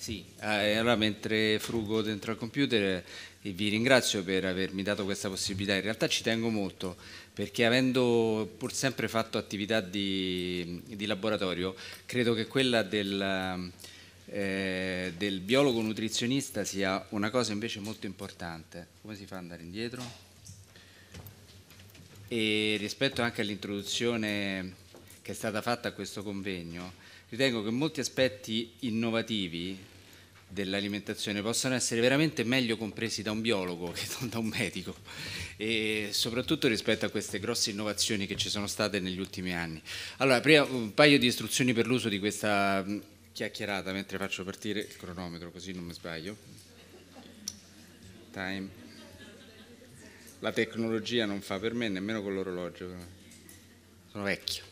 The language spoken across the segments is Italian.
Sì, ah, allora mentre frugo dentro al computer eh, vi ringrazio per avermi dato questa possibilità, in realtà ci tengo molto perché avendo pur sempre fatto attività di, di laboratorio credo che quella del, eh, del biologo nutrizionista sia una cosa invece molto importante. Come si fa ad andare indietro? E rispetto anche all'introduzione che è stata fatta a questo convegno, ritengo che molti aspetti innovativi dell'alimentazione possono essere veramente meglio compresi da un biologo che da un medico e soprattutto rispetto a queste grosse innovazioni che ci sono state negli ultimi anni. Allora, prima un paio di istruzioni per l'uso di questa mm, chiacchierata mentre faccio partire il cronometro così non mi sbaglio. Time. La tecnologia non fa per me, nemmeno con l'orologio. Sono vecchio.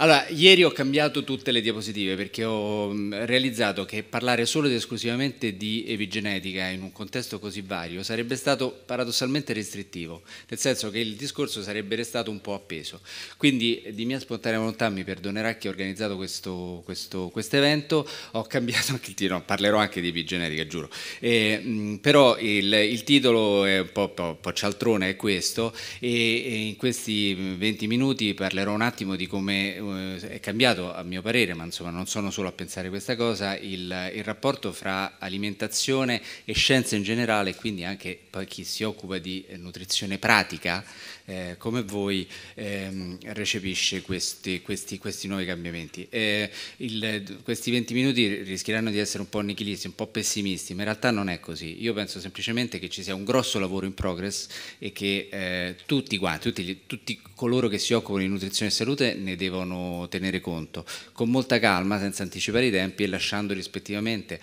Allora, ieri ho cambiato tutte le diapositive perché ho mm, realizzato che parlare solo ed esclusivamente di epigenetica in un contesto così vario sarebbe stato paradossalmente restrittivo, nel senso che il discorso sarebbe restato un po' appeso. Quindi, eh, di mia spontanea volontà, mi perdonerà chi ha organizzato questo, questo quest evento, ho cambiato anche il titolo, no, parlerò anche di epigenetica, giuro. E, mh, mm, però il, il, titolo è un po', po', po cialtrone, è questo, e, e in questi 20 mm, minuti parlerò un attimo di come eh, è cambiato a mio parere, ma insomma non sono solo a pensare questa cosa, il, il rapporto fra alimentazione e scienza in generale, quindi anche poi chi si occupa di nutrizione pratica, eh, come voi ehm, recepisce questi, questi, questi, nuovi cambiamenti. Eh, il, questi 20 minuti rischieranno di essere un po' nichilisti, un po' pessimisti, ma in realtà non è così. Io penso semplicemente che ci sia un grosso lavoro in progress e che eh, tutti quanti, tutti, tutti coloro che si occupano di nutrizione e salute ne devono tenere conto, con molta calma, senza anticipare i tempi e lasciando rispettivamente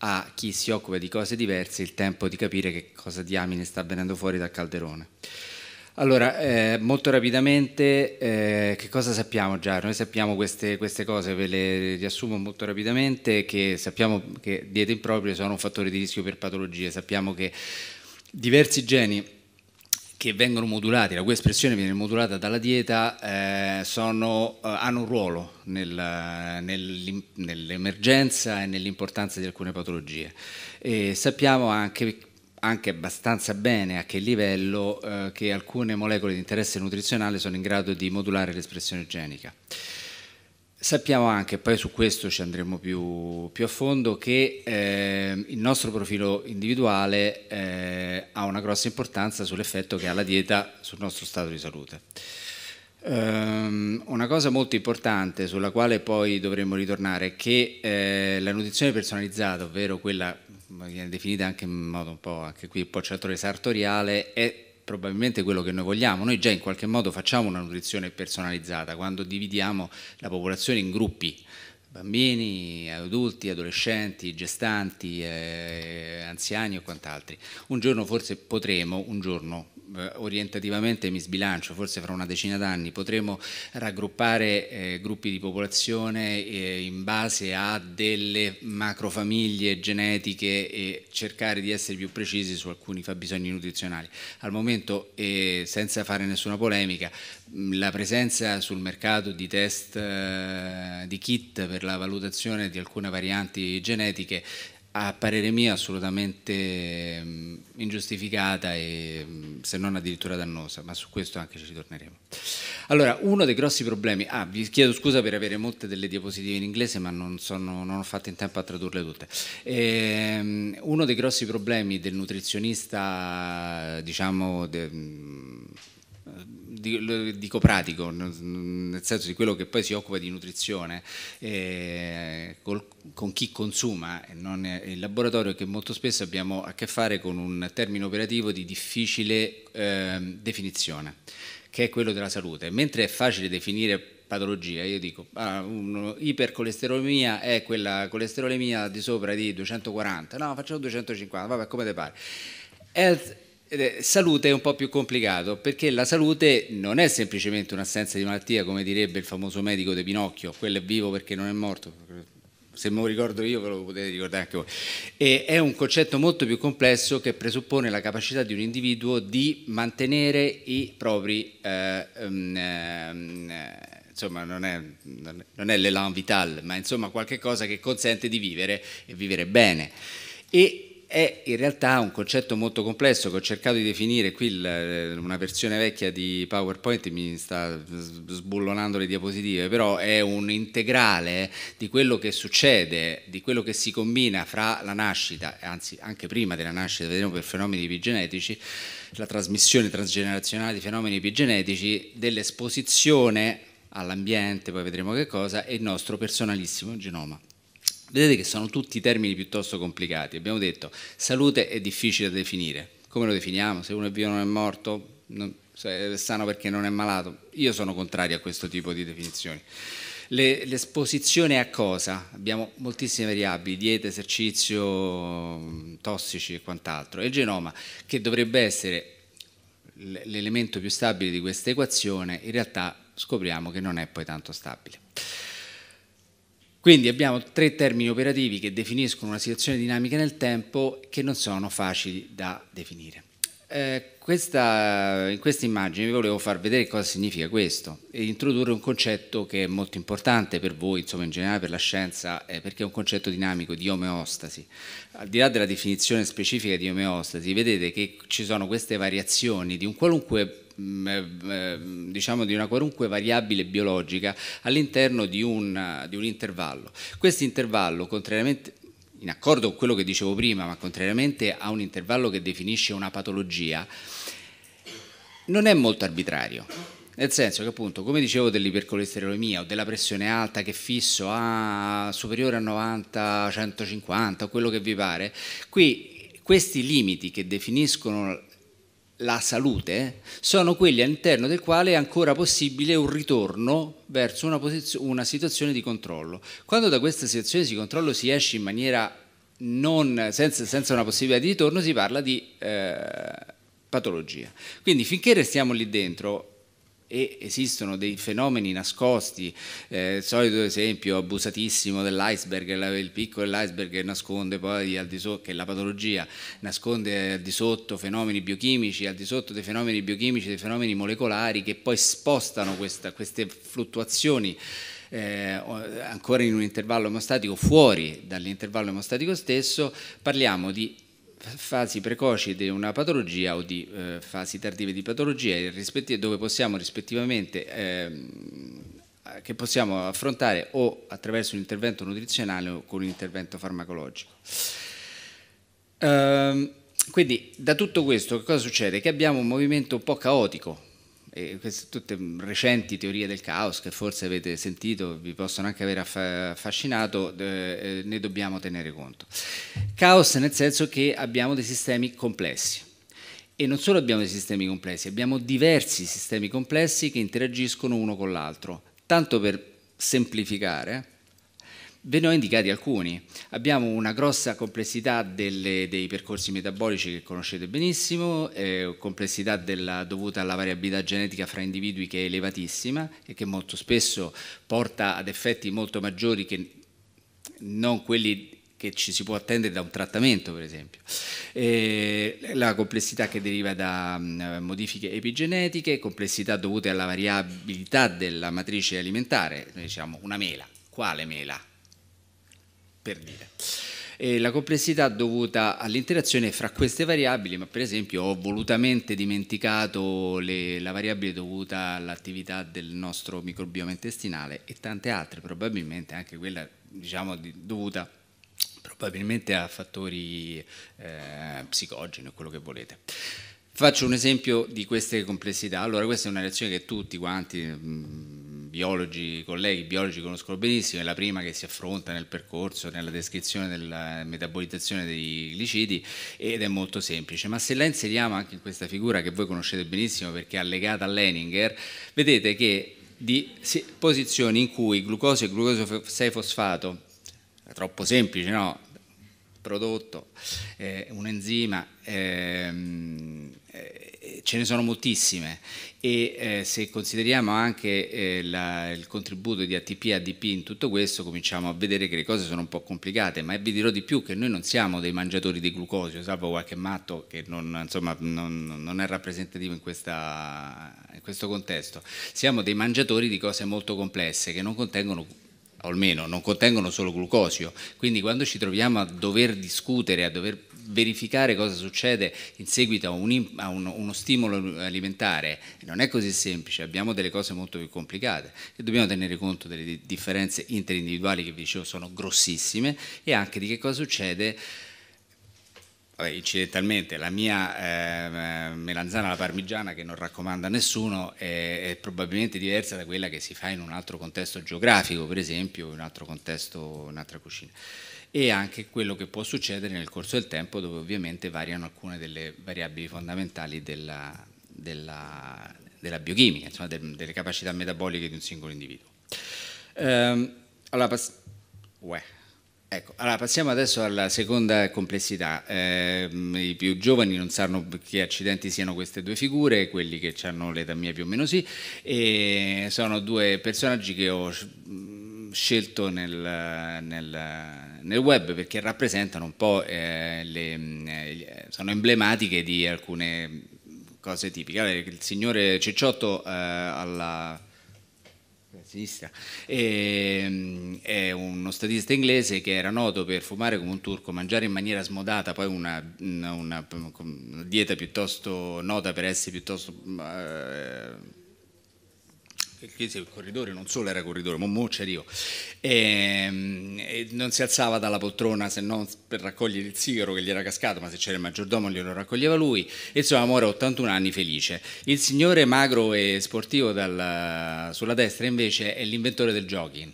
a chi si occupa di cose diverse il tempo di capire che cosa diamine sta venendo fuori dal calderone. Allora, eh, molto rapidamente, eh, che cosa sappiamo già? Noi sappiamo queste, queste, cose, ve le riassumo molto rapidamente, che sappiamo che diete improprie sono un fattore di rischio per patologie, sappiamo che diversi geni che vengono modulati, la cui espressione viene modulata dalla dieta, eh, sono, eh, hanno un ruolo nel, nel, nell'emergenza e nell'importanza di alcune patologie. E sappiamo anche anche abbastanza bene a che livello eh, che alcune molecole di interesse nutrizionale sono in grado di modulare l'espressione genica. Sappiamo anche, poi su questo ci andremo più, più a fondo, che eh, il nostro profilo individuale eh, ha una grossa importanza sull'effetto che ha la dieta sul nostro stato di salute. Um, una cosa molto importante sulla quale poi dovremmo ritornare è che eh, la nutrizione personalizzata, ovvero quella viene definita anche in modo un po', anche qui un po' certo sartoriale, è probabilmente quello che noi vogliamo. Noi già in qualche modo facciamo una nutrizione personalizzata quando dividiamo la popolazione in gruppi bambini, adulti, adolescenti, gestanti, eh, anziani o quant'altri. Un giorno forse potremo, un giorno eh, orientativamente mi sbilancio, forse fra una decina d'anni potremo raggruppare eh, gruppi di popolazione eh, in base a delle macrofamiglie genetiche e cercare di essere più precisi su alcuni fabbisogni nutrizionali. Al momento, eh, senza fare nessuna polemica, mm, la presenza sul mercato di test eh, di kit per la valutazione di alcune varianti genetiche a parere mio assolutamente mm, ingiustificata e mm, se non addirittura dannosa, ma su questo anche ci ritorneremo. Allora, uno dei grossi problemi, ah, vi chiedo scusa per avere molte delle diapositive in inglese, ma non, sono, non ho fatto in tempo a tradurle tutte. E, ehm, uno dei grossi problemi del nutrizionista, diciamo, de, mm, dico pratico, nel senso di quello che poi si occupa di nutrizione, eh, col, con chi consuma e non il laboratorio, che molto spesso abbiamo a che fare con un termine operativo di difficile eh, definizione, che è quello della salute. Mentre è facile definire patologia, io dico, ah, ipercolesterolemia è quella colesterolemia di sopra di 240, no, facciamo 250, vabbè come te pare. È, salute è un po' più complicato perché la salute non è semplicemente un'assenza di malattia, come direbbe il famoso medico De Pinocchio, quello è vivo perché non è morto. Se me lo ricordo io, ve lo potete ricordare anche voi. E è un concetto molto più complesso che presuppone la capacità di un individuo di mantenere i propri. Eh, um, eh, mm, insomma non è, non è l'elan vital, ma insomma qualche cosa che consente di vivere e vivere bene. E è in realtà un concetto molto complesso che ho cercato di definire qui eh, una versione vecchia di PowerPoint mi sta sbullonando le diapositive, però è un integrale di quello che succede, di quello che si combina fra la nascita, anzi anche prima della nascita, vedremo per fenomeni epigenetici, la trasmissione transgenerazionale di fenomeni epigenetici, dell'esposizione all'ambiente, poi vedremo che cosa, e il nostro personalissimo genoma. Vedete che sono tutti termini piuttosto complicati. Abbiamo detto salute è difficile da definire. Come lo definiamo? Se uno è vivo o non è morto, non, è sano perché non è malato. Io sono contrario a questo tipo di definizioni. Le, l'esposizione a cosa? Abbiamo moltissime variabili, dieta, esercizio, tossici e quant'altro. E il genoma, che dovrebbe essere l'elemento più stabile di questa equazione, in realtà scopriamo che non è poi tanto stabile. Quindi abbiamo tre termini operativi che definiscono una situazione dinamica nel tempo che non sono facili da definire. Eh, questa, in questa immagine vi volevo far vedere cosa significa questo e introdurre un concetto che è molto importante per voi, insomma in generale per la scienza, eh, perché è un concetto dinamico di omeostasi. Al di là della definizione specifica di omeostasi, vedete che ci sono queste variazioni di un qualunque eh, eh, diciamo di una qualunque variabile biologica all'interno di, di un intervallo. Questo intervallo, contrariamente in accordo con quello che dicevo prima, ma contrariamente a un intervallo che definisce una patologia, non è molto arbitrario. Nel senso che appunto, come dicevo dell'ipercolesterolemia o della pressione alta che fisso a superiore a 90, 150, quello che vi pare, qui questi limiti che definiscono la salute, sono quelli all'interno del quale è ancora possibile un ritorno verso una, una, situazione di controllo. Quando da questa situazione di controllo si esce in maniera non, senza, senza una possibilità di ritorno, si parla di eh, patologia. Quindi finché restiamo lì dentro, e esistono dei fenomeni nascosti, eh, il solito esempio abusatissimo dell'iceberg, il picco dell'iceberg che nasconde poi al di sotto, che la patologia nasconde al di sotto fenomeni biochimici, al di sotto dei fenomeni biochimici, dei fenomeni molecolari che poi spostano questa, queste fluttuazioni. Eh, ancora in un intervallo emostatico fuori dall'intervallo emostatico stesso, parliamo di fasi precoci di una patologia o di eh, fasi tardive di patologia, dove possiamo rispettivamente ehm, che possiamo affrontare o attraverso un intervento nutrizionale o con un intervento farmacologico. Ehm, quindi da tutto questo che cosa succede? Che abbiamo un movimento un po' caotico e queste tutte recenti teorie del caos che forse avete sentito, vi possono anche aver affascinato, eh, ne dobbiamo tenere conto. Caos nel senso che abbiamo dei sistemi complessi e non solo abbiamo dei sistemi complessi, abbiamo diversi sistemi complessi che interagiscono uno con l'altro. Tanto per semplificare, Ve ne ho indicati alcuni. Abbiamo una grossa complessità delle, dei percorsi metabolici che conoscete benissimo, eh, complessità della, dovuta alla variabilità genetica fra individui che è elevatissima e che molto spesso porta ad effetti molto maggiori che non quelli che ci si può attendere da un trattamento, per esempio. E eh, la complessità che deriva da mh, mm, modifiche epigenetiche, complessità dovute alla variabilità della matrice alimentare, diciamo una mela. Quale mela? per dire. E la complessità dovuta all'interazione fra queste variabili, ma per esempio ho volutamente dimenticato le, la variabile dovuta all'attività del nostro microbioma intestinale e tante altre, probabilmente anche quella diciamo, di, dovuta probabilmente a fattori eh, psicogeni o quello che volete. Faccio un esempio di queste complessità. Allora, questa è una reazione che tutti quanti... Mh, mm, biologi, colleghi, biologi conoscono benissimo, è la prima che si affronta nel percorso, nella descrizione della metabolizzazione dei glicidi ed è molto semplice, ma se la inseriamo anche in questa figura che voi conoscete benissimo perché è allegata a Leninger, vedete che di posizioni in cui glucosio e glucosio 6-fosfato, è troppo semplice, no? prodotto, eh, un enzima, eh, eh, ce ne sono moltissime e eh, se consideriamo anche eh, la, il contributo di ATP e ADP in tutto questo cominciamo a vedere che le cose sono un po' complicate, ma vi dirò di più che noi non siamo dei mangiatori di glucosio, salvo qualche matto che non, insomma, non, non è rappresentativo in, questa, in questo contesto, siamo dei mangiatori di cose molto complesse che non contengono o almeno non contengono solo glucosio, quindi quando ci troviamo a dover discutere, a dover verificare cosa succede in seguito a, un, a uno, uno stimolo alimentare non è così semplice, abbiamo delle cose molto più complicate e dobbiamo tenere conto delle differenze interindividuali che vi dicevo sono grossissime e anche di che cosa succede Vabbè, incidentalmente la mia ehm, eh, melanzana alla parmigiana che non raccomanda a nessuno è, è, probabilmente diversa da quella che si fa in un altro contesto geografico, per esempio, in un altro contesto, un'altra cucina. E anche quello che può succedere nel corso del tempo dove ovviamente variano alcune delle variabili fondamentali della, della, della biochimica, insomma, de, delle capacità metaboliche di un singolo individuo. Ehm, allora, pass- uè. Ecco, allora passiamo adesso alla seconda complessità. Eh, I più giovani non sanno che accidenti siano queste due figure, quelli che hanno l'età mia più o meno sì, e sono due personaggi che ho mm, scelto nel, nel, nel web perché rappresentano un po' eh, le, eh, eh, sono emblematiche di alcune cose tipiche. Allora, il signore Cecciotto eh, alla sinistra, e, ehm, è uno statista inglese che era noto per fumare come un turco, mangiare in maniera smodata, poi una, una, una dieta piuttosto nota per essere piuttosto... Eh, chiese il corridore, non solo era corridore, ma mo c'ero ehm, non si alzava dalla poltrona se non per raccogliere il sigaro che gli era cascato, ma se c'era il maggiordomo glielo raccoglieva lui. E insomma, muore a 81 anni felice. Il signore magro e sportivo dal, sulla destra invece è l'inventore del jogging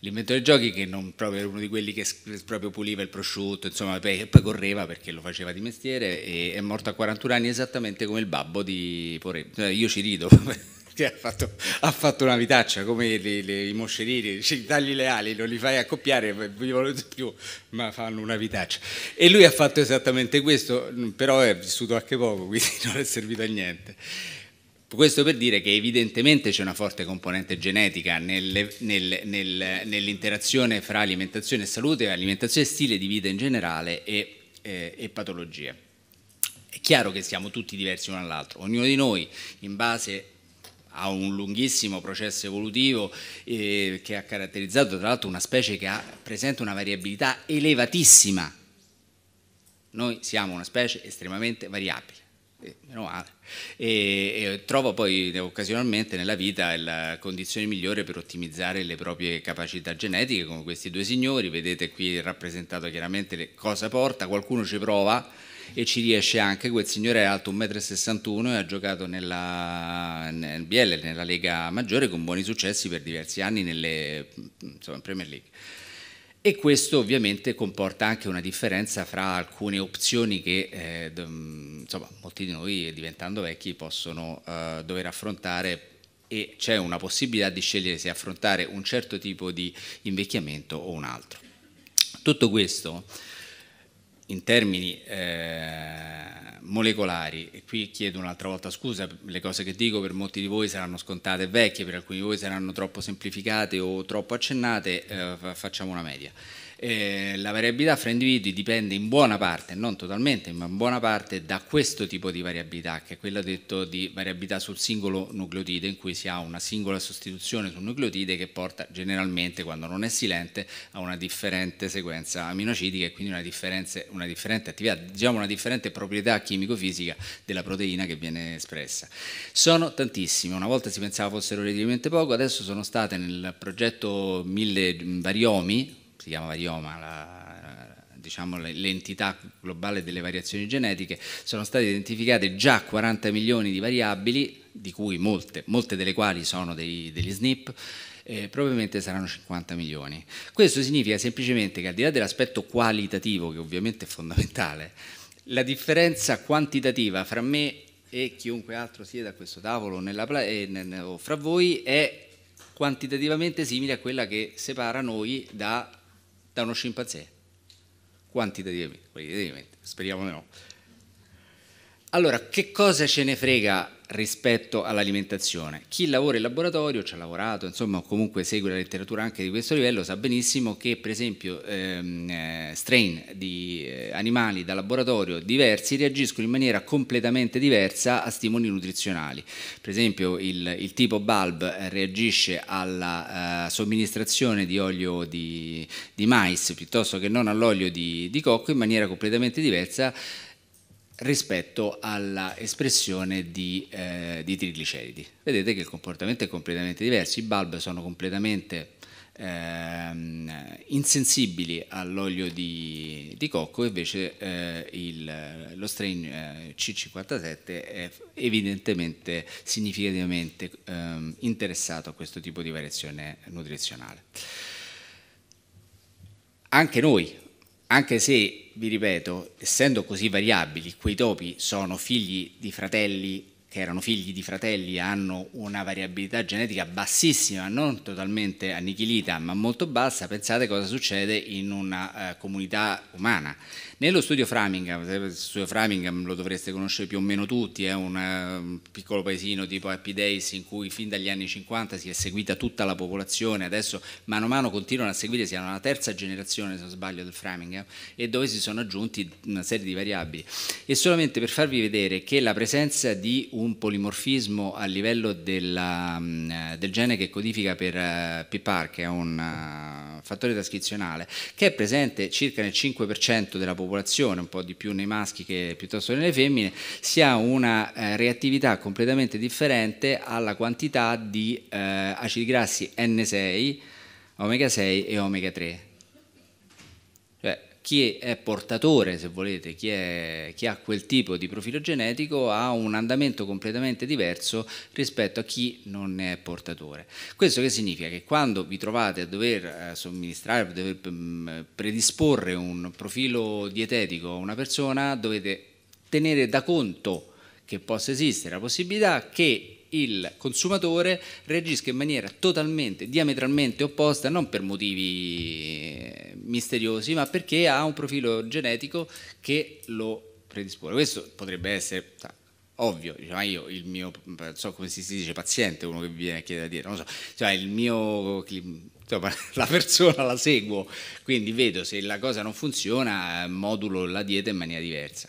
l'inventore dei giochi che non proprio era uno di quelli che proprio puliva il prosciutto, insomma, poi, poi correva perché lo faceva di mestiere e è morto a 41 anni esattamente come il babbo di Porre. Io ci rido. ha fatto, ha fatto, una vitaccia come le, le, i moscerini, cioè, tagli le ali, non li fai accoppiare, vivono di più, ma fanno una vitaccia. E lui ha fatto esattamente questo, però è vissuto anche poco, quindi non è servito a niente. Questo per dire che evidentemente c'è una forte componente genetica nel, nel, nel, nell'interazione fra alimentazione e salute, alimentazione e stile di vita in generale e, eh, e patologie. È chiaro che siamo tutti diversi uno dall'altro, ognuno di noi in base ha un lunghissimo processo evolutivo eh, che ha caratterizzato tra l'altro una specie che ha, presenta una variabilità elevatissima. Noi siamo una specie estremamente variabile. Eh, meno male. E, e trova poi eh, occasionalmente nella vita la condizione migliore per ottimizzare le proprie capacità genetiche, come questi due signori. Vedete qui rappresentato chiaramente cosa porta, qualcuno ci prova e ci riesce anche, quel signore è alto 1,61 m e ha giocato nella nel BL, nella Lega Maggiore con buoni successi per diversi anni nelle, insomma, in Premier League. E questo ovviamente comporta anche una differenza fra alcune opzioni che eh, insomma, molti di noi diventando vecchi possono eh, dover affrontare e c'è una possibilità di scegliere se affrontare un certo tipo di invecchiamento o un altro. Tutto questo in termini eh, molecolari, e qui chiedo un'altra volta scusa, le cose che dico per molti di voi saranno scontate e vecchie, per alcuni di voi saranno troppo semplificate o troppo accennate, eh, facciamo una media. Eh, la variabilità fra individui dipende in buona parte, non totalmente, ma in buona parte da questo tipo di variabilità, che è quella detto di variabilità sul singolo nucleotide, in cui si ha una singola sostituzione sul nucleotide che porta generalmente, quando non è silente, a una differente sequenza aminoacidica e quindi una, una differente attività, diciamo una differente proprietà chimico-fisica della proteina che viene espressa. Sono tantissime, una volta si pensava fossero relativamente poco, adesso sono state nel progetto 1000 variomi, si chiama IOMA, la, diciamo, l'entità globale delle variazioni genetiche, sono state identificate già 40 milioni di variabili, di cui molte, molte delle quali sono dei, degli SNP, eh, probabilmente saranno 50 milioni. Questo significa semplicemente che al di là dell'aspetto qualitativo, che ovviamente è fondamentale, la differenza quantitativa fra me e chiunque altro sieda a questo tavolo nella, eh, nel, o fra voi è quantitativamente simile a quella che separa noi da da uno scimpanzé? Quantitativamente, speriamo di no. Allora, che cosa ce ne frega rispetto all'alimentazione. Chi lavora in laboratorio, ci ha lavorato, insomma, o comunque segue la letteratura anche di questo livello, sa benissimo che per esempio ehm, eh, strain di eh, animali da laboratorio diversi reagiscono in maniera completamente diversa a stimoli nutrizionali. Per esempio il, il tipo bulb eh, reagisce alla eh, somministrazione di olio di, di mais piuttosto che non all'olio di, di cocco in maniera completamente diversa rispetto alla espressione di, eh, di, trigliceridi. Vedete che il comportamento è completamente diverso, i bulb sono completamente ehm, insensibili all'olio di, di, cocco, invece eh, il, lo strain eh, C57 è evidentemente significativamente ehm, interessato a questo tipo di variazione nutrizionale. Anche noi anche se, vi ripeto, essendo così variabili, quei topi sono figli di fratelli che erano figli di fratelli, hanno una variabilità genetica bassissima, non totalmente annichilita, ma molto bassa, pensate cosa succede in una eh, comunità umana. Nello studio Framingham, studio Framingham lo dovreste conoscere più o meno tutti, è un eh, piccolo paesino tipo Happy Days in cui fin dagli anni 50 si è seguita tutta la popolazione, adesso mano a mano continuano a seguire, siamo alla terza generazione se non sbaglio del Framingham e dove si sono aggiunti una serie di variabili. E solamente per farvi vedere che la presenza di un polimorfismo a livello della, mm, eh, del gene che codifica per eh, PPAR, che è un fattore trascrizionale, che è presente circa nel 5% della popolazione, popolazione, un po' di più nei maschi che piuttosto nelle femmine, si ha una eh, reattività completamente differente alla quantità di eh, acidi grassi N6, omega 6 e omega 3 chi è portatore, se volete, chi, è, chi, ha quel tipo di profilo genetico ha un andamento completamente diverso rispetto a chi non ne è portatore. Questo che significa? Che quando vi trovate a dover eh, somministrare, a dover mm, predisporre un profilo dietetico a una persona, dovete tenere da conto che possa esistere la possibilità che il consumatore reagisca in maniera totalmente, diametralmente opposta, non per motivi eh, misteriosi, ma perché ha un profilo genetico che lo predispone. Questo potrebbe essere ovvio, diciamo, io il mio, so come si dice paziente, uno che viene a chiedere a dire, non so, cioè il mio, insomma, la persona la seguo, quindi vedo se la cosa non funziona, eh, modulo la dieta in maniera diversa.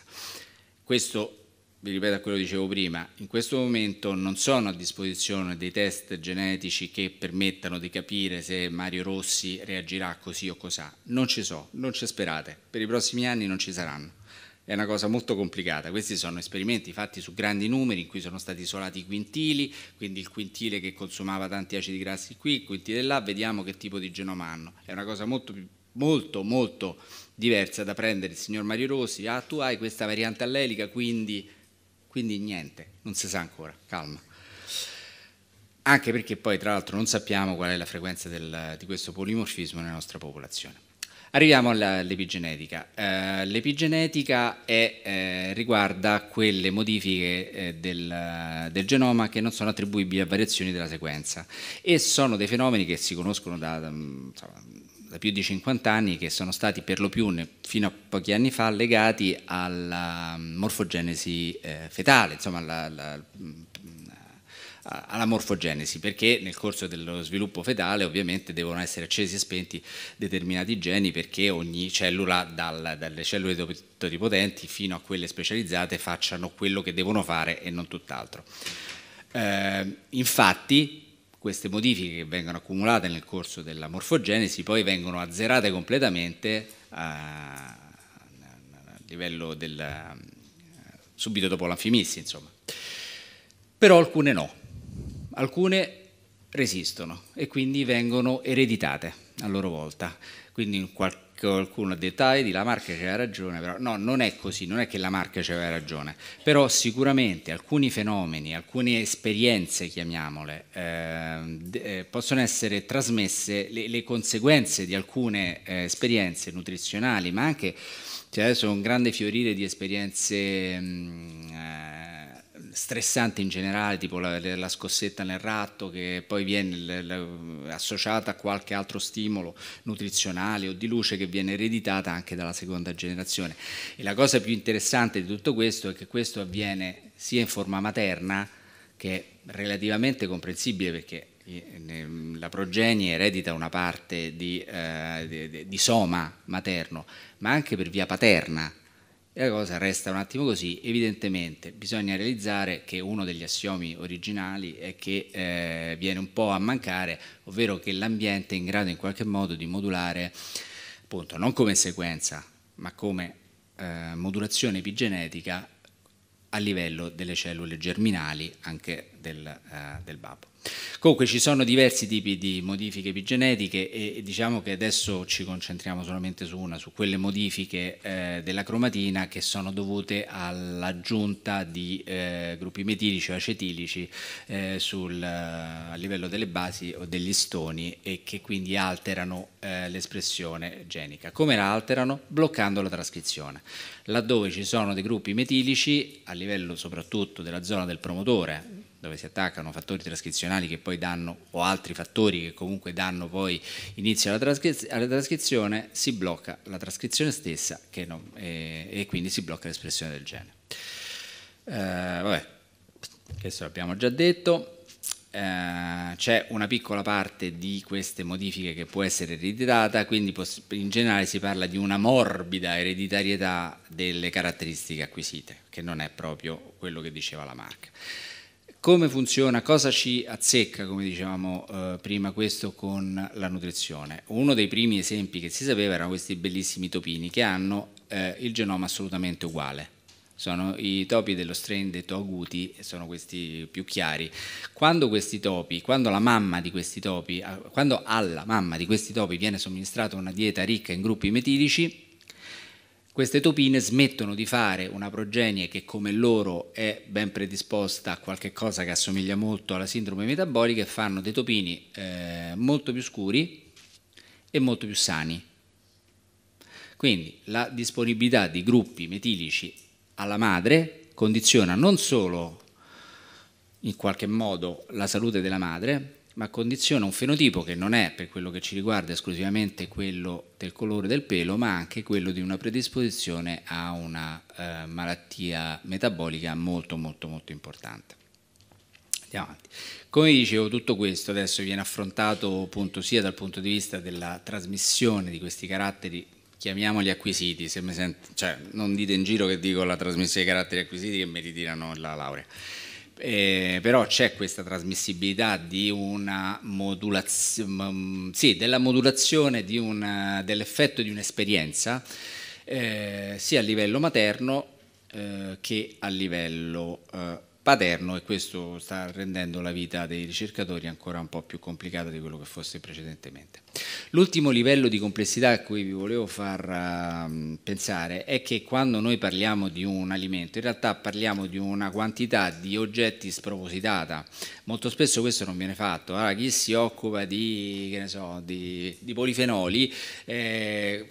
Questo vi ripeto a quello che dicevo prima, in questo momento non sono a disposizione dei test genetici che permettano di capire se Mario Rossi reagirà così o cos'ha. Non ci so, non ci sperate, per i prossimi anni non ci saranno. È una cosa molto complicata, questi sono esperimenti fatti su grandi numeri in cui sono stati isolati i quintili, quindi il quintile che consumava tanti acidi grassi qui, il quintile là, vediamo che tipo di genoma hanno. È una cosa molto molto molto diversa da prendere il signor Mario Rossi, ah tu hai questa variante allelica quindi quindi niente, non si sa ancora, calma. Anche perché poi tra l'altro non sappiamo qual è la frequenza del, di questo polimorfismo nella nostra popolazione. Arriviamo all'epigenetica. Eh, l'epigenetica è, eh, riguarda quelle modifiche eh, del, del, genoma che non sono attribuibili a variazioni della sequenza e sono dei fenomeni che si conoscono da, insomma, da più di 50 anni che sono stati per lo più fino a pochi anni fa legati alla mm, morfogenesi eh, fetale, insomma alla, alla, mm, alla, morfogenesi, perché nel corso dello sviluppo fetale ovviamente devono essere accesi e spenti determinati geni perché ogni cellula, dal, dalle cellule totipotenti fino a quelle specializzate, facciano quello che devono fare e non tutt'altro. Eh, infatti queste modifiche che vengono accumulate nel corso della morfogenesi poi vengono azzerate completamente a, a livello del eh, subito dopo l'anfimissi, insomma. Però alcune no, alcune resistono e quindi vengono ereditate a loro volta. Quindi in qualche qualcuno ha detto ah vedi la marca c'aveva ragione però no non è così non è che la marca c'aveva ragione però sicuramente alcuni fenomeni alcune esperienze chiamiamole ehm, eh, possono essere trasmesse le, le conseguenze di alcune eh, esperienze nutrizionali ma anche c'è cioè adesso un grande fiorire di esperienze mh, mm, eh, stressante in generale, tipo la, la, scossetta nel ratto che poi viene associata a qualche altro stimolo nutrizionale o di luce che viene ereditata anche dalla seconda generazione. E la cosa più interessante di tutto questo è che questo avviene sia in forma materna che è relativamente comprensibile perché eh, la progenie eredita una parte di, eh, di, di soma materno, ma anche per via paterna e la cosa resta un attimo così, evidentemente bisogna realizzare che uno degli assiomi originali è che eh, viene un po' a mancare, ovvero che l'ambiente è in grado in qualche modo di modulare, appunto, non come sequenza, ma come eh, modulazione epigenetica a livello delle cellule germinali anche del, eh, del babbo. Comunque ci sono diversi tipi di modifiche epigenetiche e diciamo che adesso ci concentriamo solamente su una, su quelle modifiche eh, della cromatina che sono dovute all'aggiunta di eh, gruppi metilici o acetilici eh, sul, eh, a livello delle basi o degli stoni e che quindi alterano eh, l'espressione genica. Come la alterano? Bloccando la trascrizione. Laddove ci sono dei gruppi metilici, a livello soprattutto della zona del promotore, dove si attaccano fattori trascrizionali che poi danno, o altri fattori che comunque danno poi inizio alla, trascriz- alla trascrizione, si blocca la trascrizione stessa non, e, e, quindi si blocca l'espressione del gene. Eh, vabbè, questo l'abbiamo già detto. Eh, c'è una piccola parte di queste modifiche che può essere ereditata, quindi in generale si parla di una morbida ereditarietà delle caratteristiche acquisite, che non è proprio quello che diceva la marca. Come funziona, cosa ci azzecca, come dicevamo eh, prima, questo con la nutrizione? Uno dei primi esempi che si sapeva erano questi bellissimi topini che hanno eh, il genoma assolutamente uguale. Sono i topi dello strain detto acuti, sono questi più chiari. Quando questi topi, quando la mamma di questi topi, quando alla mamma di questi topi viene somministrata una dieta ricca in gruppi metilici, queste topine smettono di fare una progenie che come loro è ben predisposta a qualche cosa che assomiglia molto alla sindrome metabolica e fanno dei topini eh, molto più scuri e molto più sani. Quindi la disponibilità di gruppi metilici alla madre condiziona non solo in qualche modo la salute della madre, ma condiziona un fenotipo che non è, per quello che ci riguarda, esclusivamente quello del colore del pelo, ma anche quello di una predisposizione a una eh, malattia metabolica molto molto molto importante. Andiamo avanti. Come dicevo, tutto questo adesso viene affrontato appunto sia dal punto di vista della trasmissione di questi caratteri chiamiamoli acquisiti, se mi sent- cioè, non dite in giro che dico la trasmissione dei caratteri acquisiti che mi ritirano la laurea eh, però c'è questa trasmissibilità di una modulazione, mm, mm, sì, della modulazione di una, dell'effetto di un'esperienza eh, sia a livello materno eh, che a livello eh, paterno e questo sta rendendo la vita dei ricercatori ancora un po' più complicata di quello che fosse precedentemente. L'ultimo livello di complessità a cui vi volevo far ehm, pensare è che quando noi parliamo di un alimento, in realtà parliamo di una quantità di oggetti spropositata. Molto spesso questo non viene fatto. Allora, chi si occupa di, so, di, di polifenoli... Eh,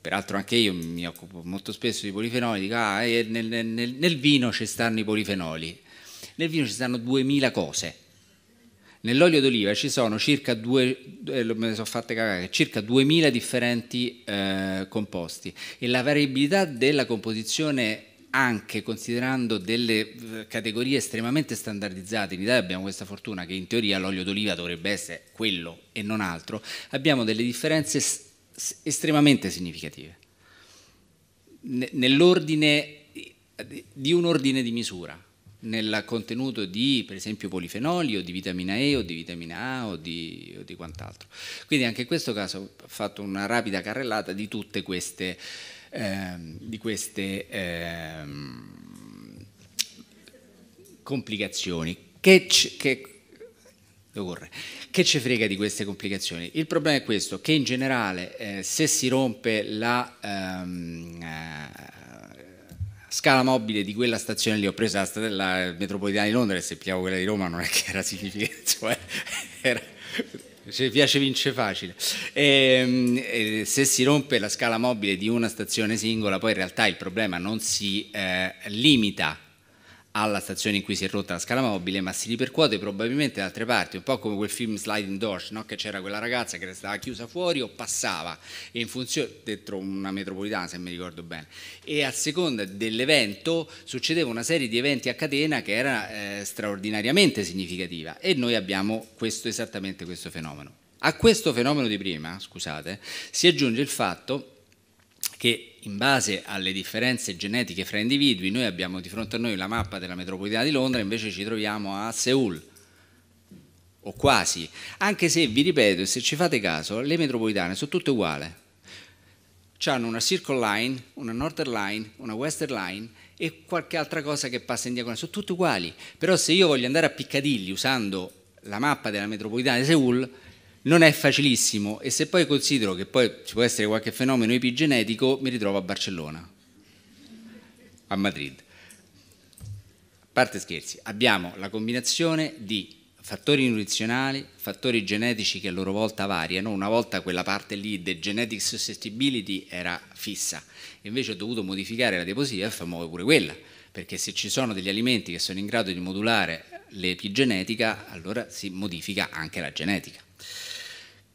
peraltro anche io mi occupo molto spesso di polifenoli, dico, ah, nel, nel, nel, vino ci stanno i polifenoli. Nel vino ci stanno 2000 cose. Nell'olio d'oliva ci sono circa, due, eh, sono cagare, circa 2000 differenti eh, composti e la variabilità della composizione anche considerando delle eh, categorie estremamente standardizzate, in Italia abbiamo questa fortuna che in teoria l'olio d'oliva dovrebbe essere quello e non altro, abbiamo delle differenze estremamente significative nell'ordine eh, di un ordine di misura nel contenuto di per esempio polifenoli o di vitamina E o di vitamina A o di, o di quant'altro. Quindi anche in questo caso ho fatto una rapida carrellata di tutte queste, eh, di queste eh, complicazioni. Che, che, che ci frega di queste complicazioni? Il problema è questo, che in generale eh, se si rompe la... Ehm, eh, scala mobile di quella stazione lì, ho preso la, la metropolitana di Londra e se piavo quella di Roma non è che era significativa, cioè, se piace vince facile. E, ehm, e se si rompe la scala mobile di una stazione singola, poi in realtà il problema non si eh, limita alla stazione in cui si è rotta la scala mobile, ma si ripercuote probabilmente da altre parti, un po' come quel film Sliding Doors, no? che c'era quella ragazza che restava chiusa fuori o passava e in funzione, dentro una metropolitana se mi ricordo bene, e a seconda dell'evento succedeva una serie di eventi a catena che era eh, straordinariamente significativa e noi abbiamo questo, esattamente questo fenomeno. A questo fenomeno di prima, scusate, si aggiunge il fatto che in base alle differenze genetiche fra individui noi abbiamo di fronte a noi la mappa della metropolitana di Londra, invece ci troviamo a Seoul o quasi, anche se vi ripeto, se ci fate caso, le metropolitane sono tutte uguali. Hanno una Circle Line, una Northern Line, una Western Line e qualche altra cosa che passa in diagonale, sono tutte uguali. Però se io voglio andare a Piccadilly usando la mappa della metropolitana di Seoul, non è facilissimo e se poi considero che poi ci può essere qualche fenomeno epigenetico, mi ritrovo a Barcellona, a Madrid. A parte scherzi, abbiamo la combinazione di fattori nutrizionali, fattori genetici che a loro volta variano, una volta quella parte lì del genetic susceptibility era fissa, invece ho dovuto modificare la diapositiva e far muovere pure quella, perché se ci sono degli alimenti che sono in grado di modulare l'epigenetica, allora si modifica anche la genetica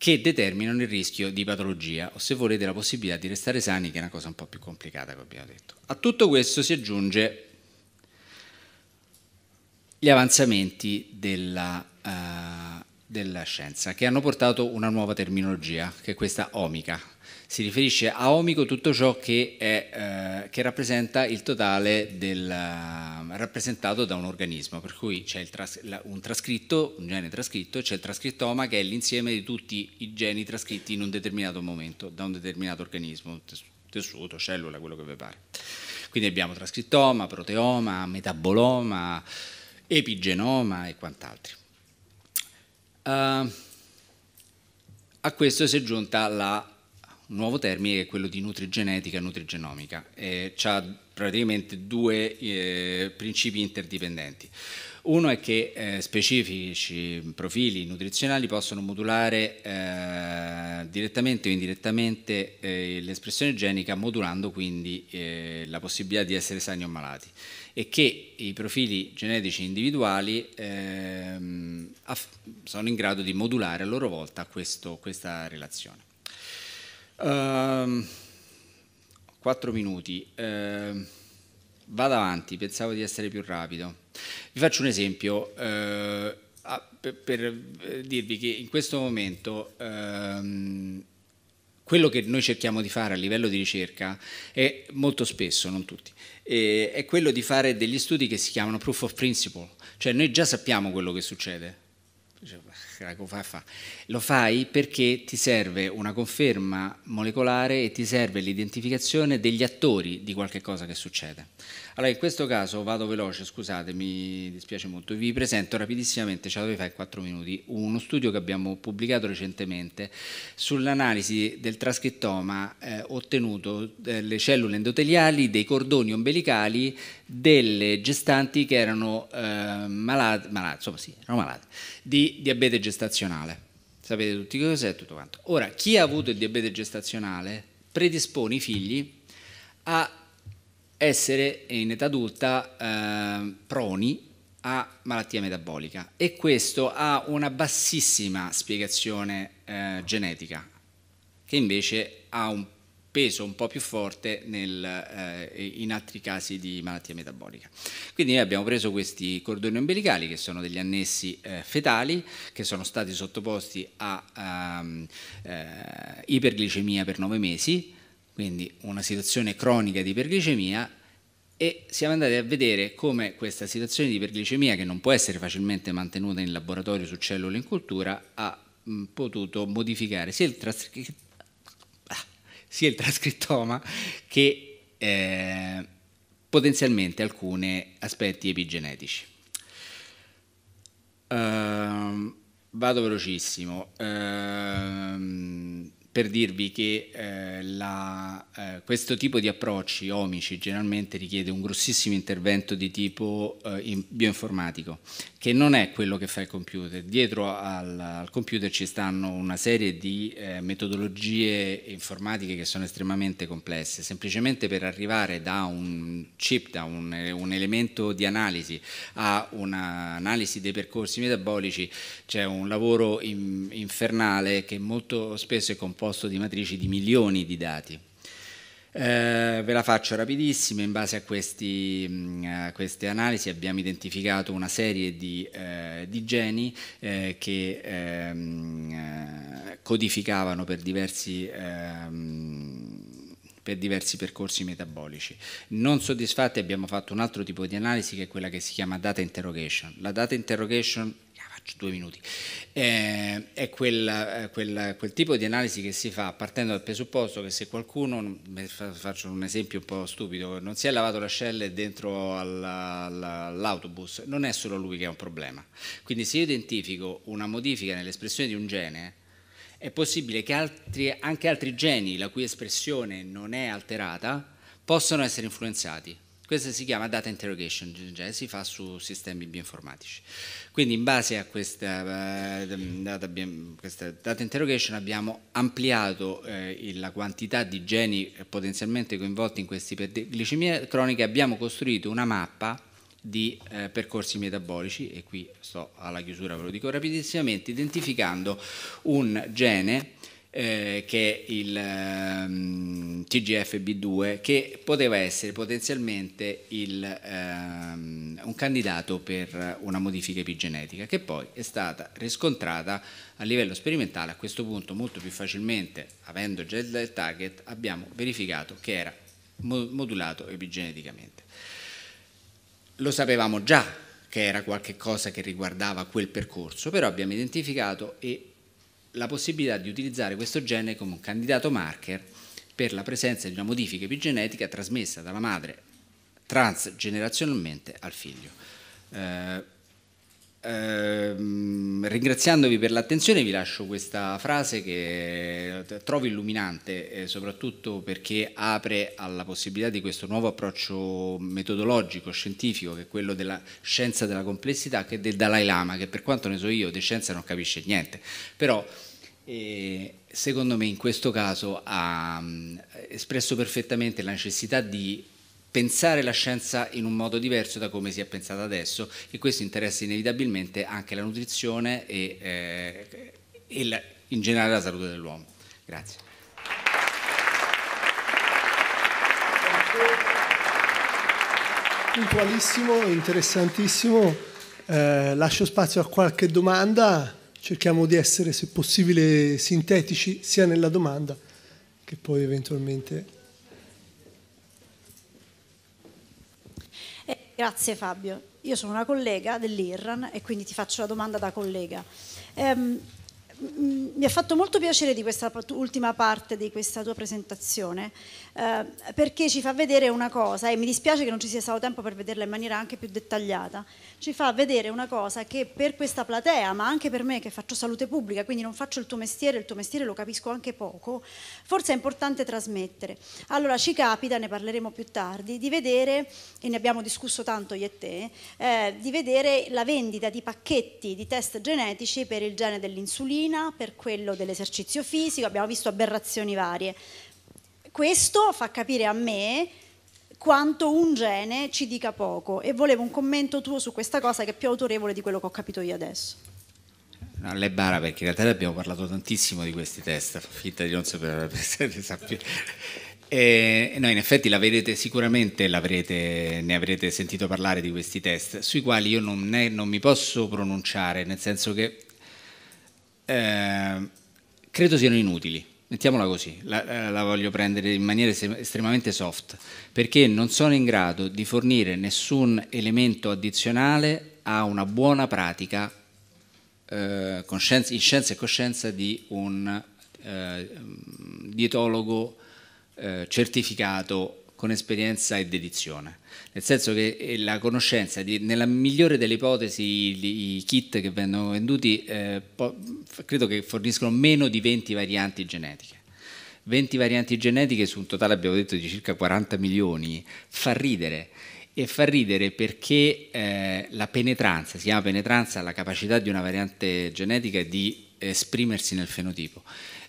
che determinano il rischio di patologia o se volete la possibilità di restare sani, che è una cosa un po' più complicata come abbiamo detto. A tutto questo si aggiunge gli avanzamenti della, uh, della scienza, che hanno portato una nuova terminologia, che è questa omica. Si riferisce a omico tutto ciò che, è, eh, che rappresenta il totale del, eh, rappresentato da un organismo, per cui c'è tras- un trascritto, un gene trascritto, c'è il trascrittoma che è l'insieme di tutti i geni trascritti in un determinato momento da un determinato organismo, tessuto, cellula, quello che vi pare. Quindi abbiamo trascrittoma, proteoma, metaboloma, epigenoma e quant'altri. Ehm, a questo si è giunta la un nuovo termine che è quello di nutrigenetica e nutrigenomica. Eh, ha praticamente due eh, principi interdipendenti. Uno è che eh, specifici profili nutrizionali possono modulare eh, direttamente o indirettamente eh, l'espressione genica, modulando quindi eh, la possibilità di essere sani o malati e che i profili genetici individuali ehm, sono in grado di modulare a loro volta questo, questa relazione. Ehm, 4 minuti, ehm, vado avanti, pensavo di essere più rapido. Vi faccio un esempio. Eh, per, per, eh, dirvi che in questo momento ehm, quello che noi cerchiamo di fare a livello di ricerca è molto spesso, non tutti, è quello di fare degli studi che si chiamano proof of principle, cioè noi già sappiamo quello che succede. Cioè, eh, ecco, Lo fai perché ti serve una conferma molecolare e ti serve l'identificazione degli attori di qualche cosa che succede. Allora, in questo caso vado veloce, scusate, mi dispiace molto. Vi presento rapidissimamente, ce la dovevi fare in 4 minuti, uno studio che abbiamo pubblicato recentemente sull'analisi del trascrittoma eh, ottenuto delle cellule endoteliali dei cordoni ombelicali delle gestanti che erano eh, malate, malate, insomma, sì, erano malate, di diabete gestazionale. Sapete tutti che cos'è e tutto quanto. Ora, chi ha avuto il diabete gestazionale predispone i figli a essere in età adulta eh, proni a malattia metabolica e questo ha una bassissima spiegazione eh, genetica che invece ha un peso un po' più forte nel, eh, in altri casi di malattia metabolica. Quindi noi abbiamo preso questi cordoni ombelicali che sono degli annessi eh, fetali che sono stati sottoposti a, a, ehm, a eh, iperglicemia per nove mesi quindi una situazione cronica di iperglicemia e siamo andati a vedere come questa situazione di iperglicemia, che non può essere facilmente mantenuta in laboratorio su cellule in cultura, ha potuto modificare sia il, trascri- ah, sia il trascrittoma che eh, potenzialmente alcuni aspetti epigenetici. Uh, vado velocissimo. Uh, per dirvi che eh, la, eh, questo tipo di approcci omici generalmente richiede un grossissimo intervento di tipo eh, in bioinformatico, che non è quello che fa il computer. Dietro al, al computer ci stanno una serie di eh, metodologie informatiche che sono estremamente complesse, semplicemente per arrivare da un chip, da un, un elemento di analisi a un'analisi dei percorsi metabolici, c'è un lavoro in, infernale che molto spesso è composto esposto di matrici di milioni di dati. Eh, ve la faccio rapidissima, in base a, questi, mm, a, queste analisi abbiamo identificato una serie di, eh, di geni eh, che ehm, codificavano per diversi ehm, per diversi percorsi metabolici. Non soddisfatti abbiamo fatto un altro tipo di analisi che è quella che si chiama data interrogation. La data interrogation faccio due minuti, eh, è quella, eh, quella, quel tipo di analisi che si fa partendo dal presupposto che se qualcuno, faccio un esempio un po' stupido, non si è lavato le ascelle dentro all'autobus, non è solo lui che ha un problema. Quindi se io identifico una modifica nell'espressione di un gene, è possibile che altri, anche altri geni la cui espressione non è alterata possano essere influenzati. Questa si chiama data interrogation, cioè si fa su sistemi bioinformatici. Quindi in base a questa, eh, data, questa data interrogation abbiamo ampliato eh, la quantità di geni potenzialmente coinvolti in questa iperglicemia cronica e abbiamo costruito una mappa di eh, percorsi metabolici e qui sto alla chiusura, ve lo dico rapidissimamente, identificando un gene eh, che il ehm, TGFB2 che poteva essere potenzialmente il, ehm, un candidato per una modifica epigenetica che poi è stata riscontrata a livello sperimentale a questo punto molto più facilmente avendo già il target abbiamo verificato che era modulato epigeneticamente lo sapevamo già che era qualcosa che riguardava quel percorso però abbiamo identificato e la possibilità di utilizzare questo gene come un candidato marker per la presenza di una modifica epigenetica trasmessa dalla madre transgenerazionalmente al figlio. Eh, Ehm, ringraziandovi per l'attenzione vi lascio questa frase che trovo illuminante eh, soprattutto perché apre alla possibilità di questo nuovo approccio metodologico, scientifico che è quello della scienza della complessità che è del Dalai Lama che per quanto ne so io di scienza non capisce niente però eh, secondo me in questo caso ha mh, mm, espresso perfettamente la necessità di pensare la scienza in un modo diverso da come si è pensata adesso e questo interessa inevitabilmente anche la nutrizione e, eh, e la, in generale la salute dell'uomo. Grazie. Puntualissimo, interessantissimo. Eh, lascio spazio a qualche domanda. Cerchiamo di essere, se possibile, sintetici sia nella domanda che poi eventualmente Grazie Fabio. Io sono una collega dell'IRAN e quindi ti faccio la domanda da collega. Ehm, mi ha fatto molto piacere di questa ultima parte di questa tua presentazione eh, perché ci fa vedere una cosa e mi dispiace che non ci sia stato tempo per vederla in maniera anche più dettagliata ci fa vedere una cosa che per questa platea ma anche per me che faccio salute pubblica quindi non faccio il tuo mestiere il tuo mestiere lo capisco anche poco forse è importante trasmettere allora ci capita ne parleremo più tardi di vedere e ne abbiamo discusso tanto io e te eh, di vedere la vendita di pacchetti di test genetici per il gene dell'insulina medicina, per quello dell'esercizio fisico, abbiamo visto aberrazioni varie. Questo fa capire a me quanto un gene ci dica poco e volevo un commento tuo su questa cosa che è più autorevole di quello che ho capito io adesso. No, lei bara perché in realtà abbiamo parlato tantissimo di questi test, finta di non sapere se sapere. E, no, in effetti la vedete sicuramente, ne avrete sentito parlare di questi test, sui quali io non, ne, non mi posso pronunciare, nel senso che Ehm, credo siano inutili. Mettiamola così, la, eh, la voglio prendere in maniera estremamente soft, perché non sono in grado di fornire nessun elemento addizionale a una buona pratica eh, in scienza e coscienza di un eh, dietologo eh, certificato con esperienza e dedizione. Nel senso che eh, la conoscenza, nella migliore delle ipotesi, i kit che vengono venduti eh, credo che forniscono meno di 20 varianti genetiche. 20 varianti genetiche su un totale, abbiamo detto, di circa 40 milioni, fa ridere e fa ridere perché eh, la penetranza, si chiama penetranza la capacità di una variante genetica di esprimersi nel fenotipo.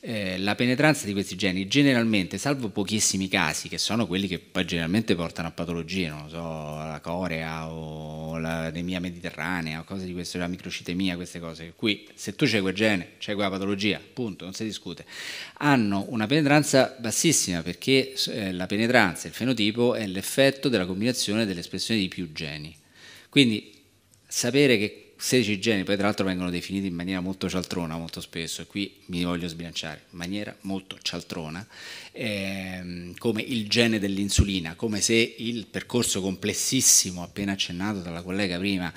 Eh, la penetranza di questi geni generalmente, salvo pochissimi casi, che sono quelli che poi generalmente portano a patologie, non so, la corea o l'anemia mediterranea o cose di questo, la microcitemia, queste cose, qui se tu c'è quel gene, c'è quella patologia, punto, non si discute, hanno una penetranza bassissima perché eh, la penetranza, il fenotipo è l'effetto della combinazione dell'espressione di più geni. Quindi sapere che 16 geni, poi tra l'altro vengono definiti in maniera molto cialtrona molto spesso e qui mi voglio sbilanciare in maniera molto cialtrona ehm, come il gene dell'insulina come se il percorso complessissimo appena accennato dalla collega prima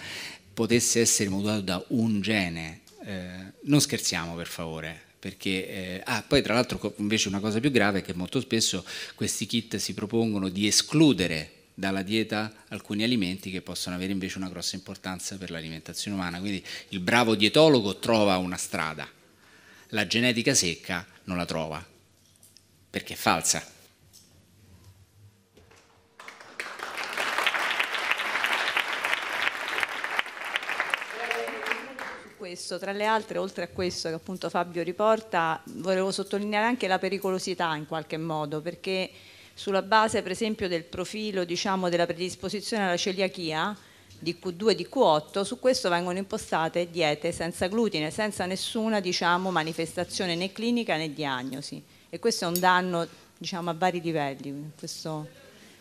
potesse essere modulato da un gene eh, non scherziamo per favore perché eh, ah, poi tra l'altro invece una cosa più grave è che molto spesso questi kit si propongono di escludere dalla dieta alcuni alimenti che possono avere invece una grossa importanza per l'alimentazione umana. Quindi il bravo dietologo trova una strada, la genetica secca non la trova, perché è falsa. tra le altre, oltre a questo che appunto Fabio riporta, volevo sottolineare anche la pericolosità in qualche modo, perché sulla base per esempio del profilo diciamo, della predisposizione alla celiachia di Q2 e di Q8, su questo vengono impostate diete senza glutine, senza nessuna diciamo, manifestazione né clinica né diagnosi e questo è un danno diciamo, a vari livelli, questo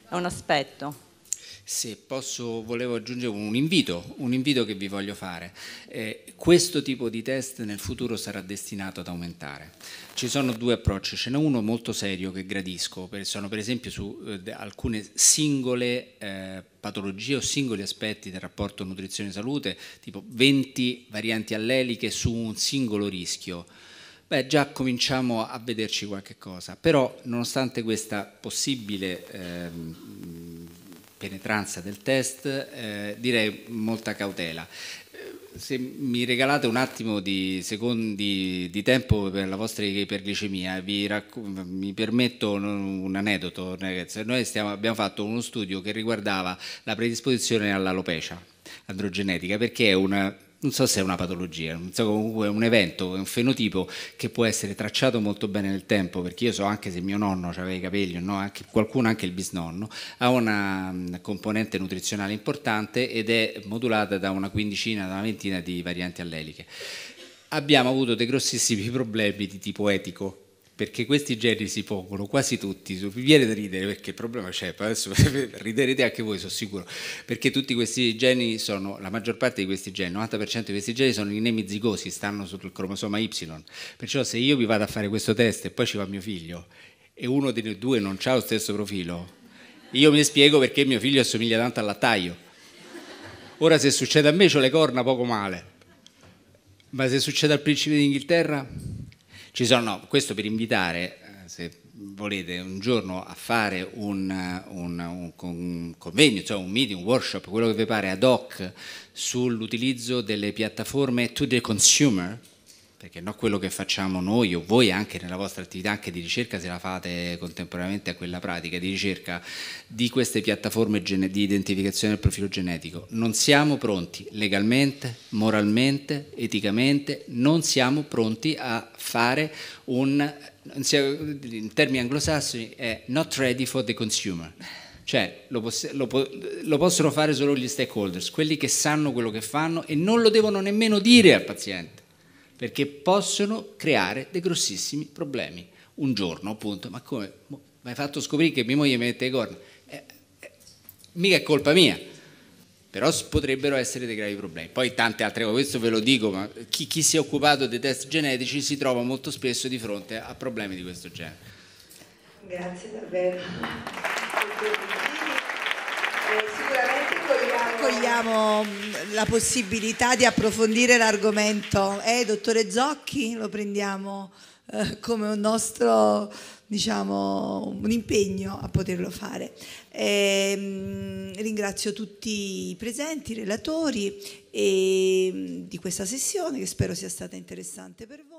è un aspetto. Se posso, volevo aggiungere un invito, un invito che vi voglio fare. Eh, questo tipo di test nel futuro sarà destinato ad aumentare. Ci sono due approcci, ce n'è uno molto serio che gradisco, sono per esempio su eh, alcune singole eh, patologie o singoli aspetti del rapporto nutrizione-salute, tipo 20 varianti alleliche su un singolo rischio. Beh, già cominciamo a vederci qualche cosa, però nonostante questa possibile... Ehm, penetranza del test, eh, direi molta cautela. Eh, se mi regalate un attimo di secondi di tempo per la vostra iperglicemia, mi permetto un aneddoto, Noi stiamo, abbiamo fatto uno studio che riguardava la predisposizione all'alopecia androgenetica, perché è una non so se è una patologia, non so comunque è un evento, è un fenotipo che può essere tracciato molto bene nel tempo, perché io so anche se mio nonno aveva i capelli no, anche, qualcuno anche il bisnonno, ha una mm, componente nutrizionale importante ed è modulata da una quindicina, da una ventina di varianti alleliche. Abbiamo avuto dei grossissimi problemi di tipo etico perché questi geni si pongono quasi tutti, vi viene da ridere perché il problema c'è, adesso riderete anche voi sono sicuro, perché tutti questi geni sono, la maggior parte di questi geni, il 90% di questi geni sono i nemizigosi, stanno sul cromosoma Y, perciò se io vi vado a fare questo test e poi ci va mio figlio e uno dei due non ha lo stesso profilo, io mi spiego perché mio figlio assomiglia tanto all'attaio. Ora se succede a me ho le corna poco male, ma se succede al principe d'Inghilterra sono, no, questo per invitare, eh, se volete, un giorno a fare un, eh, un, un convegno, cioè un meeting, un workshop, quello che vi pare ad hoc sull'utilizzo delle piattaforme to the consumer, perché no quello che facciamo noi o voi anche nella vostra attività anche di ricerca se la fate contemporaneamente a quella pratica di ricerca di queste piattaforme di identificazione del profilo genetico. Non siamo pronti legalmente, moralmente, eticamente, non siamo pronti a fare un, in termini anglosassoni, è not ready for the consumer cioè lo, poss- lo, po- lo, possono fare solo gli stakeholders, quelli che sanno quello che fanno e non lo devono nemmeno dire al paziente perché possono creare dei grossissimi problemi. Un giorno, appunto, ma come? Mi hai fatto scoprire che mia moglie mi mette i corni? Eh, eh, mica è colpa mia, però potrebbero essere dei gravi problemi. Poi tante altre cose, questo ve lo dico, ma chi, chi si è occupato dei test genetici si trova molto spesso di fronte a problemi di questo genere. Grazie davvero abbiamo mm, la possibilità di approfondire l'argomento. Eh, dottore Zocchi, lo prendiamo eh, come un nostro, diciamo, un impegno a poterlo fare. Eh, ringrazio tutti i presenti, i relatori mm, di questa sessione che spero sia stata interessante per voi.